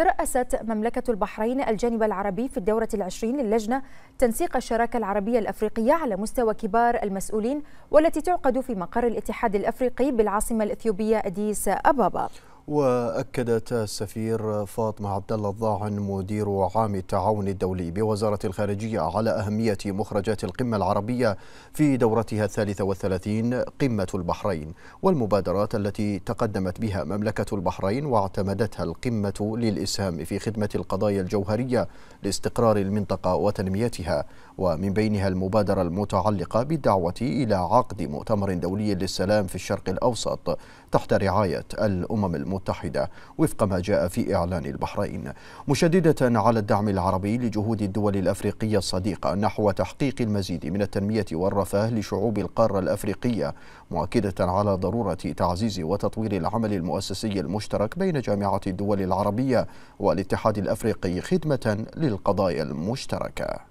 ترأست مملكة البحرين الجانب العربي في الدورة العشرين للجنة تنسيق الشراكة العربية الأفريقية على مستوى كبار المسؤولين والتي تعقد في مقر الاتحاد الأفريقي بالعاصمة الإثيوبية أديس أبابا وأكدت السفير فاطمة عبد الله الضاعن مدير عام التعاون الدولي بوزارة الخارجية على أهمية مخرجات القمة العربية في دورتها الثالثة والثلاثين قمة البحرين والمبادرات التي تقدمت بها مملكة البحرين واعتمدتها القمة للإسهام في خدمة القضايا الجوهرية لاستقرار المنطقة وتنميتها ومن بينها المبادرة المتعلقة بالدعوة إلى عقد مؤتمر دولي للسلام في الشرق الأوسط تحت رعاية الأمم المتحدة المتحدة وفق ما جاء في إعلان البحرين مشددة على الدعم العربي لجهود الدول الأفريقية الصديقة نحو تحقيق المزيد من التنمية والرفاه لشعوب القارة الأفريقية مؤكدة على ضرورة تعزيز وتطوير العمل المؤسسي المشترك بين جامعة الدول العربية والاتحاد الأفريقي خدمة للقضايا المشتركة